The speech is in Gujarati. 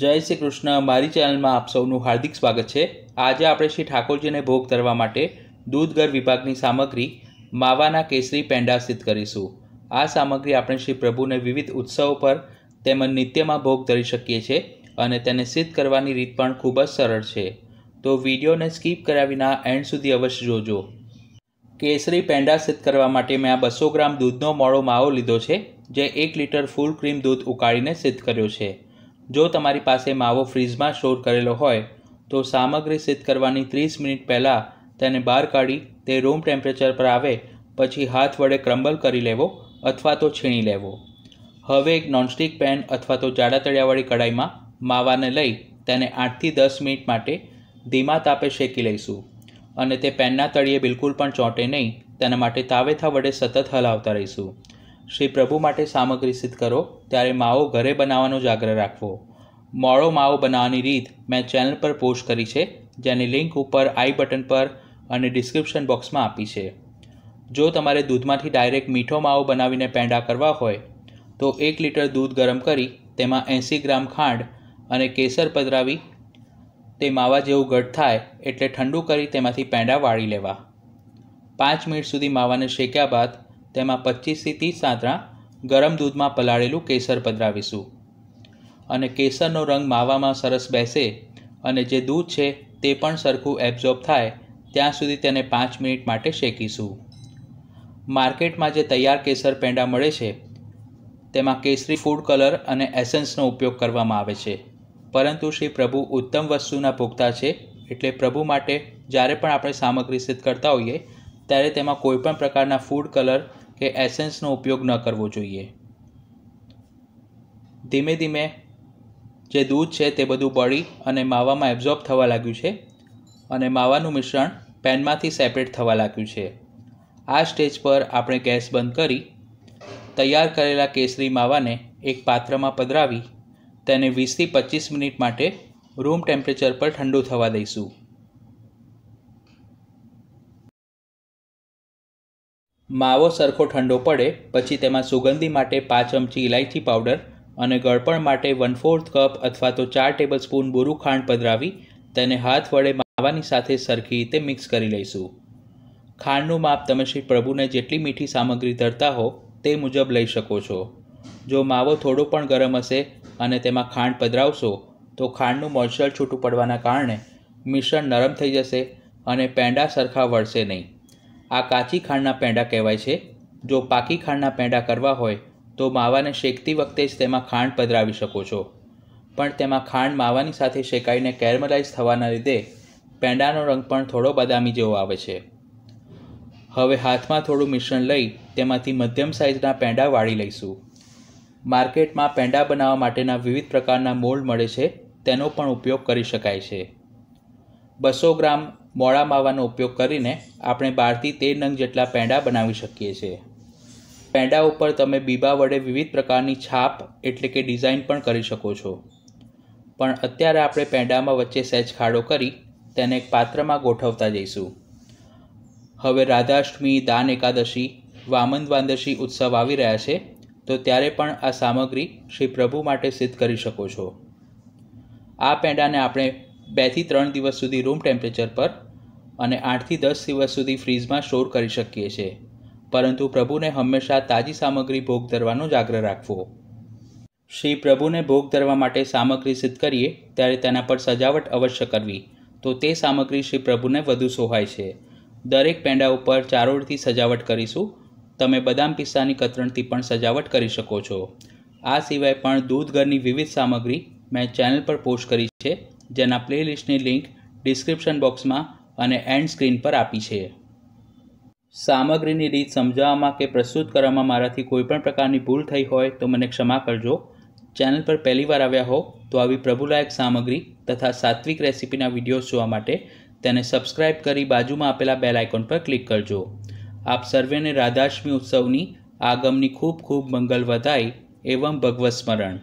જય શ્રી કૃષ્ણ મારી ચેનલમાં આપ સૌનું હાર્દિક સ્વાગત છે આજે આપણે શ્રી ઠાકોરજીને ભોગ ધરવા માટે દૂધગર વિભાગની સામગ્રી માવાના કેસરી પેંડા સ્થિત કરીશું આ સામગ્રી આપણે શ્રી પ્રભુને વિવિધ ઉત્સવો પર તેમજ નિત્યમાં ભોગ ધરી શકીએ છીએ અને તેને સિદ્ધ કરવાની રીત પણ ખૂબ જ સરળ છે તો વિડીયોને સ્કીપ કર્યા વિના એન્ડ સુધી અવશ્ય જોજો કેસરી પેંડા સિદ્ધ કરવા માટે મેં આ બસો ગ્રામ દૂધનો મોડો માવો લીધો છે જે એક લીટર ફૂલ ક્રીમ દૂધ ઉકાળીને સિદ્ધ કર્યો છે જો તમારી પાસે માવો ફ્રીજમાં સ્ટોર કરેલો હોય તો સામગ્રી સિદ્ધ કરવાની ત્રીસ મિનિટ પહેલાં તેને બહાર કાઢી તે રૂમ ટેમ્પરેચર પર આવે પછી હાથ વડે ક્રમ્બલ કરી લેવો અથવા તો છીણી લેવો હવે એક નોનસ્ટિક પેન અથવા તો જાડા તળિયાવાળી કઢાઈમાં માવાને લઈ તેને આઠથી દસ મિનિટ માટે ધીમા તાપે શેકી લઈશું અને તે પેનના તળિયે બિલકુલ પણ ચોંટે નહીં તેના માટે તાવેથા વડે સતત હલાવતા રહીશું શ્રી પ્રભુ માટે સામગ્રી સિદ્ધ કરો ત્યારે માવો ઘરે બનાવવાનો જ આગ્રહ રાખવો મોળો માવો બનાવવાની રીત મેં ચેનલ પર પોસ્ટ કરી છે જેની લિંક ઉપર આઈ બટન પર અને ડિસ્ક્રિપ્શન બોક્સમાં આપી છે જો તમારે દૂધમાંથી ડાયરેક્ટ મીઠો માવો બનાવીને પેંડા કરવા હોય તો એક લીટર દૂધ ગરમ કરી તેમાં એંસી ગ્રામ ખાંડ અને કેસર પધરાવી તે માવા જેવું ઘટ થાય એટલે ઠંડુ કરી તેમાંથી પેંડા વાળી લેવા પાંચ મિનિટ સુધી માવાને શેક્યા બાદ તેમાં પચીસથી ત્રીસ સાંતરા ગરમ દૂધમાં પલાળેલું કેસર પધરાવીશું અને કેસરનો રંગ માવામાં સરસ બેસે અને જે દૂધ છે તે પણ સરખું એબ્ઝોર્બ થાય ત્યાં સુધી તેને પાંચ મિનિટ માટે શેકીશું માર્કેટમાં જે તૈયાર કેસર પેંડા મળે છે તેમાં કેસરી ફૂડ કલર અને એસન્સનો ઉપયોગ કરવામાં આવે છે પરંતુ શ્રી પ્રભુ ઉત્તમ વસ્તુના ભોગતા છે એટલે પ્રભુ માટે જ્યારે પણ આપણે સામગ્રી સિદ્ધ કરતા હોઈએ ત્યારે તેમાં કોઈપણ પ્રકારના ફૂડ કલર કે એસેન્સનો ઉપયોગ ન કરવો જોઈએ ધીમે ધીમે જે દૂધ છે તે બધું બળી અને માવામાં એબ્ઝોર્બ થવા લાગ્યું છે અને માવાનું મિશ્રણ પેનમાંથી સેપરેટ થવા લાગ્યું છે આ સ્ટેજ પર આપણે ગેસ બંધ કરી તૈયાર કરેલા કેસરી માવાને એક પાત્રમાં પધરાવી તેને વીસથી પચીસ મિનિટ માટે રૂમ ટેમ્પરેચર પર ઠંડુ થવા દઈશું માવો સરખો ઠંડો પડે પછી તેમાં સુગંધી માટે પાંચ ચમચી ઇલાયચી પાવડર અને ગળપણ માટે વન ફોર્થ કપ અથવા તો ચાર ટેબલ સ્પૂન બુરું ખાંડ પધરાવી તેને હાથ વડે માવાની સાથે સરખી રીતે મિક્સ કરી લઈશું ખાંડનું માપ તમે શ્રી પ્રભુને જેટલી મીઠી સામગ્રી ધરતા હો તે મુજબ લઈ શકો છો જો માવો થોડો પણ ગરમ હશે અને તેમાં ખાંડ પધરાવશો તો ખાંડનું મોઇશ્ચર છૂટું પડવાના કારણે મિશ્રણ નરમ થઈ જશે અને પેંડા સરખા વળશે નહીં આ કાચી ખાંડના પેંડા કહેવાય છે જો પાકી ખાંડના પેંડા કરવા હોય તો માવાને શેકતી વખતે જ તેમાં ખાંડ પધરાવી શકો છો પણ તેમાં ખાંડ માવાની સાથે શેકાઈને કેરમલાઇઝ થવાના લીધે પેંડાનો રંગ પણ થોડો બદામી જેવો આવે છે હવે હાથમાં થોડું મિશ્રણ લઈ તેમાંથી મધ્યમ સાઇઝના પેંડા વાળી લઈશું માર્કેટમાં પેંડા બનાવવા માટેના વિવિધ પ્રકારના મોલ્ડ મળે છે તેનો પણ ઉપયોગ કરી શકાય છે બસો ગ્રામ મોળા માવાનો ઉપયોગ કરીને આપણે બારથી તેર નંગ જેટલા પેંડા બનાવી શકીએ છીએ પેંડા ઉપર તમે બીબા વડે વિવિધ પ્રકારની છાપ એટલે કે ડિઝાઇન પણ કરી શકો છો પણ અત્યારે આપણે પેંડામાં વચ્ચે સહેજ ખાડો કરી તેને એક પાત્રમાં ગોઠવતા જઈશું હવે રાધાષ્ટમી દાન એકાદશી વામન દ્વાદશી ઉત્સવ આવી રહ્યા છે તો ત્યારે પણ આ સામગ્રી શ્રી પ્રભુ માટે સિદ્ધ કરી શકો છો આ પેંડાને આપણે બેથી ત્રણ દિવસ સુધી રૂમ ટેમ્પરેચર પર અને આઠથી દસ દિવસ સુધી ફ્રીઝમાં સ્ટોર કરી શકીએ છીએ પરંતુ પ્રભુને હંમેશા તાજી સામગ્રી ભોગ ધરવાનો જ આગ્રહ રાખવો શ્રી પ્રભુને ભોગ ધરવા માટે સામગ્રી સિદ્ધ કરીએ ત્યારે તેના પર સજાવટ અવશ્ય કરવી તો તે સામગ્રી શ્રી પ્રભુને વધુ સોહાય છે દરેક પેંડા ઉપર ચારોળથી સજાવટ કરીશું તમે બદામ પિસ્તાની કતરણથી પણ સજાવટ કરી શકો છો આ સિવાય પણ દૂધ ઘરની વિવિધ સામગ્રી મેં ચેનલ પર પોસ્ટ કરી છે જેના પ્લેલિસ્ટની લિંક ડિસ્ક્રિપ્શન બોક્સમાં અને એન્ડ સ્ક્રીન પર આપી છે સામગ્રીની રીત સમજાવવામાં કે પ્રસ્તુત કરવામાં મારાથી કોઈપણ પ્રકારની ભૂલ થઈ હોય તો મને ક્ષમા કરજો ચેનલ પર પહેલીવાર આવ્યા હો તો આવી પ્રભુલાયક સામગ્રી તથા સાત્વિક રેસીપીના વિડીયોઝ જોવા માટે તેને સબસ્ક્રાઇબ કરી બાજુમાં આપેલા બેલ આઇકોન પર ક્લિક કરજો આપ સર્વેને રાધાષ્ટમી ઉત્સવની આગમની ખૂબ ખૂબ મંગલ વધાઈ એવં ભગવત સ્મરણ